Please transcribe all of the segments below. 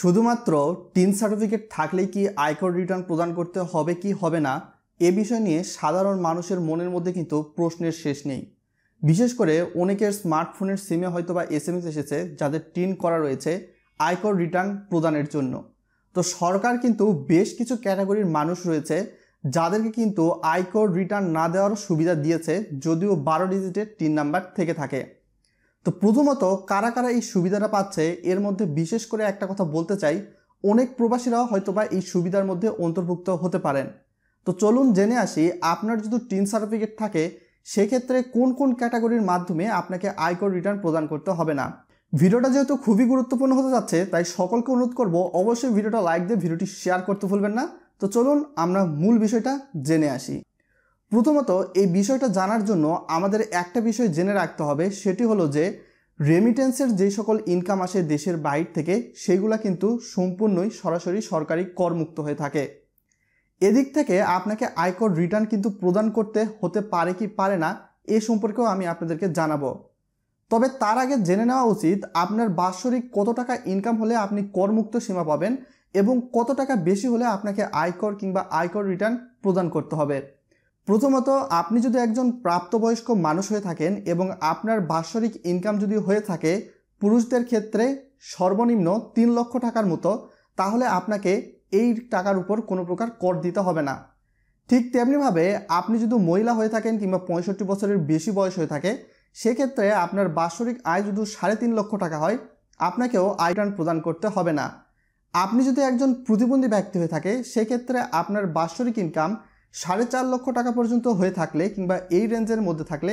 শুধুমাত্র tin certificate থাকলেই কি আয়কর রিটার্ন প্রদান করতে হবে কি হবে না এ বিষয় নিয়ে সাধারণ মানুষের মনের মধ্যে কিন্তু প্রশ্নের শেষ নেই বিশেষ করে অনেকের স্মার্টফোনের সিমে হয়তো বা এস এসেছে যাদের টিন করা রয়েছে আয়কর রিটার্ন প্রদানের জন্য তো সরকার কিন্তু বেশ কিছু ক্যাটাগরির মানুষ রয়েছে যাদেরকে কিন্তু আয়কর রিটার্ন না দেওয়ার সুবিধা দিয়েছে যদিও বারো ডিজিটের টিন নাম্বার থেকে থাকে তো প্রথমত কারা কারা এই সুবিধাটা পাচ্ছে এর মধ্যে বিশেষ করে একটা কথা বলতে চাই অনেক প্রবাসীরাও হয়তোবা এই সুবিধার মধ্যে অন্তর্ভুক্ত হতে পারেন তো চলুন জেনে আসি আপনার যদি টিন সার্টিফিকেট থাকে সেক্ষেত্রে কোন কোন ক্যাটাগরির মাধ্যমে আপনাকে আয়কর রিটার্ন প্রদান করতে হবে না ভিডিওটা যেহেতু খুবই গুরুত্বপূর্ণ হতে যাচ্ছে তাই সকলকে অনুরোধ করব অবশ্যই ভিডিওটা লাইক দিয়ে ভিডিওটি শেয়ার করতে ভুলবেন না তো চলুন আমরা মূল বিষয়টা জেনে আসি প্রথমত এই বিষয়টা জানার জন্য আমাদের একটা বিষয় জেনে রাখতে হবে সেটি হলো যে রেমিটেন্সের যে সকল ইনকাম আসে দেশের বাইর থেকে সেগুলো কিন্তু সম্পূর্ণই সরাসরি সরকারি করমুক্ত হয়ে থাকে এদিক থেকে আপনাকে আয়কর রিটার্ন কিন্তু প্রদান করতে হতে পারে কি পারে না এ সম্পর্কেও আমি আপনাদেরকে জানাবো তবে তার আগে জেনে নেওয়া উচিত আপনার বাৎসরিক কত টাকা ইনকাম হলে আপনি করমুক্ত সীমা পাবেন এবং কত টাকা বেশি হলে আপনাকে আয়কর কিংবা আয়কর রিটার্ন প্রদান করতে হবে প্রথমত আপনি যদি একজন প্রাপ্তবয়স্ক মানুষ হয়ে থাকেন এবং আপনার বাৎসরিক ইনকাম যদি হয়ে থাকে পুরুষদের ক্ষেত্রে সর্বনিম্ন তিন লক্ষ টাকার মতো তাহলে আপনাকে এই টাকার উপর কোনো প্রকার কর দিতে হবে না ঠিক তেমনিভাবে আপনি যদি মহিলা হয়ে থাকেন কিংবা পঁয়ষট্টি বছরের বেশি বয়স হয়ে থাকে সেক্ষেত্রে আপনার বাৎসরিক আয় যদি সাড়ে তিন লক্ষ টাকা হয় আপনাকেও আয় রিটার্ন প্রদান করতে হবে না আপনি যদি একজন প্রতিবন্ধী ব্যক্তি হয়ে থাকে সেক্ষেত্রে আপনার বাৎসরিক ইনকাম সাড়ে চার লক্ষ টাকা পর্যন্ত হয়ে থাকলে কিংবা এই রেঞ্জের মধ্যে থাকলে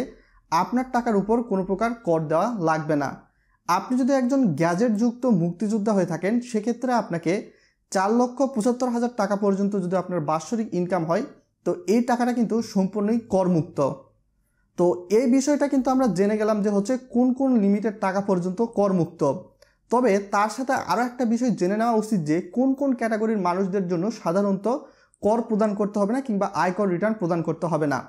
আপনার টাকার উপর কোনো প্রকার কর দেওয়া লাগবে না আপনি যদি একজন গ্যাজেটযুক্ত মুক্তিযোদ্ধা হয়ে থাকেন সেক্ষেত্রে আপনাকে চার লক্ষ পঁচাত্তর হাজার টাকা পর্যন্ত যদি আপনার বাৎসরিক ইনকাম হয় তো এই টাকাটা কিন্তু সম্পূর্ণই করমুক্ত তো এই বিষয়টা কিন্তু আমরা জেনে গেলাম যে হচ্ছে কোন কোন লিমিটের টাকা পর্যন্ত করমুক্ত তবে তার সাথে আরও একটা বিষয় জেনে নেওয়া উচিত যে কোন কোন ক্যাটাগরির মানুষদের জন্য সাধারণত কর প্রদান করতে হবে না কিংবা আয়কর রিটার্ন প্রদান করতে হবে না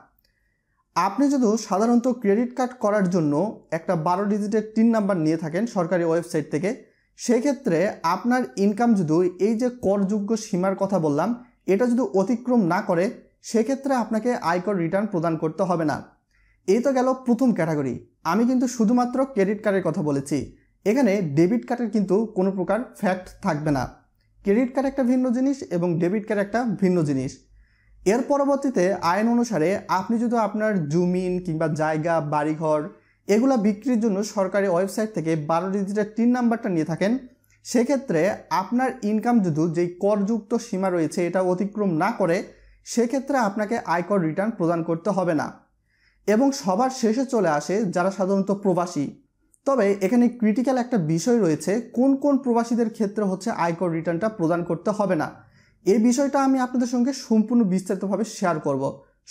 আপনি যদি সাধারণত ক্রেডিট কার্ড করার জন্য একটা বারো ডিজিটের টিন নাম্বার নিয়ে থাকেন সরকারি ওয়েবসাইট থেকে সেক্ষেত্রে আপনার ইনকাম যদি এই যে করযোগ্য সীমার কথা বললাম এটা যদি অতিক্রম না করে সেক্ষেত্রে আপনাকে আয়কর রিটার্ন প্রদান করতে হবে না এই তো গেল প্রথম ক্যাটাগরি আমি কিন্তু শুধুমাত্র ক্রেডিট কার্ডের কথা বলেছি এখানে ডেবিট কার্ডের কিন্তু কোনো প্রকার ফ্যাক্ট থাকবে না ক্রেডিট কার্ড একটা ভিন্ন জিনিস এবং ডেবিট কার্ড একটা ভিন্ন জিনিস এর পরবর্তীতে আইন অনুসারে আপনি যদি আপনার জমিন কিংবা জায়গা বাড়িঘর এগুলা বিক্রির জন্য সরকারি ওয়েবসাইট থেকে বারো ডিজিটের তিন নাম্বারটা নিয়ে থাকেন সেক্ষেত্রে আপনার ইনকাম যদি যেই করযুক্ত সীমা রয়েছে এটা অতিক্রম না করে সেক্ষেত্রে আপনাকে আয়কর রিটার্ন প্রদান করতে হবে না এবং সবার শেষে চলে আসে যারা সাধারণত প্রবাসী তবে এখানে ক্রিটিক্যাল একটা বিষয় রয়েছে কোন কোন প্রবাসীদের ক্ষেত্রে হচ্ছে আয়কর রিটার্নটা প্রদান করতে হবে না এই বিষয়টা আমি আপনাদের সঙ্গে সম্পূর্ণ বিস্তারিতভাবে শেয়ার করব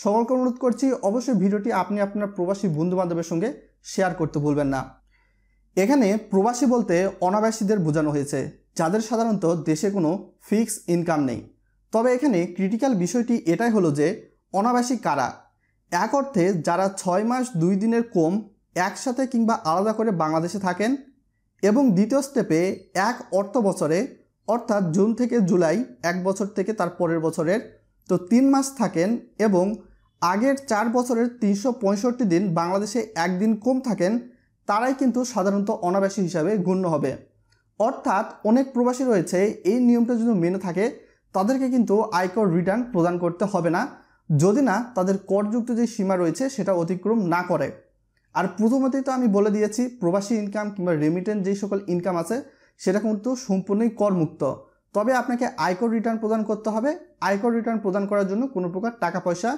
সকলকে অনুরোধ করছি অবশ্যই ভিডিওটি আপনি আপনার প্রবাসী বন্ধুবান্ধবের সঙ্গে শেয়ার করতে ভুলবেন না এখানে প্রবাসী বলতে অনাবাসীদের বোঝানো হয়েছে যাদের সাধারণত দেশে কোনো ফিক্স ইনকাম নেই তবে এখানে ক্রিটিক্যাল বিষয়টি এটাই হলো যে অনাবাসী কারা এক অর্থে যারা ছয় মাস দুই দিনের কম একসাথে কিংবা আলাদা করে বাংলাদেশে থাকেন এবং দ্বিতীয় স্টেপে এক অর্থ বছরে অর্থাৎ জুন থেকে জুলাই এক বছর থেকে তার পরের বছরের তো তিন মাস থাকেন এবং আগের চার বছরের তিনশো দিন বাংলাদেশে একদিন কম থাকেন তারাই কিন্তু সাধারণত অনাবাসী হিসাবে গণ্য হবে অর্থাৎ অনেক প্রবাসী রয়েছে এই নিয়মটা যদি মেনে থাকে তাদেরকে কিন্তু আয়কর রিটার্ন প্রদান করতে হবে না যদি না তাদের করযুক্ত যে সীমা রয়েছে সেটা অতিক্রম না করে আর প্রথমতেই তো আমি বলে দিয়েছি প্রবাসী ইনকাম কিংবা রেমিটেন্স যেই সকল ইনকাম আছে সেটা কিন্তু সম্পূর্ণই করমুক্ত তবে আপনাকে আয়কর রিটার্ন প্রদান করতে হবে আয়কর রিটার্ন প্রদান করার জন্য কোনো প্রকার টাকা পয়সা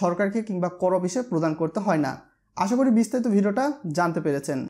সরকারকে কিংবা কর অফিসে প্রদান করতে হয় না আশা করি বিস্তারিত ভিডিওটা জানতে পেরেছেন